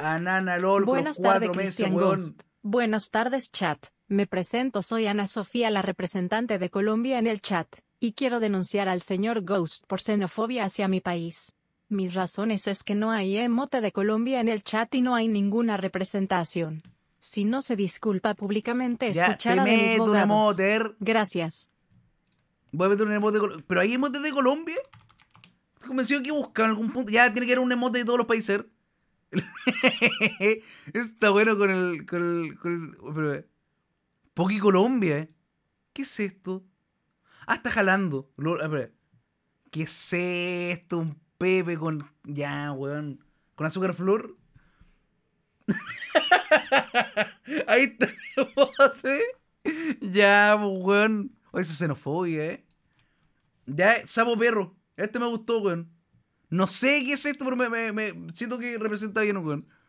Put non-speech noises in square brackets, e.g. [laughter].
Ah, Buenas tardes, Buenas tardes, chat. Me presento, soy Ana Sofía, la representante de Colombia en el chat, y quiero denunciar al señor Ghost por xenofobia hacia mi país. Mis razones es que no hay emote de Colombia en el chat y no hay ninguna representación. Si no se disculpa públicamente, escuchar a de mis abogados. Gracias. Voy a meter un emote de ¿Pero hay emote de Colombia? Estoy convencido que buscan algún punto. Ya tiene que haber un emote de todos los países. [laughs] Está bueno con el. Con el, con el oh, pero, eh, Colombia, ¿eh? ¿Qué es esto? Ah, está jalando. ¿Qué es esto? Un Pepe con. Ya, weón. Con azúcar flor. [laughs] Ahí está Ya, weón. eso es xenofobia, eh. Ya, eh, sapo perro. Este me gustó, weón. No sé qué es esto, pero me, me, me siento que representa bien un weón.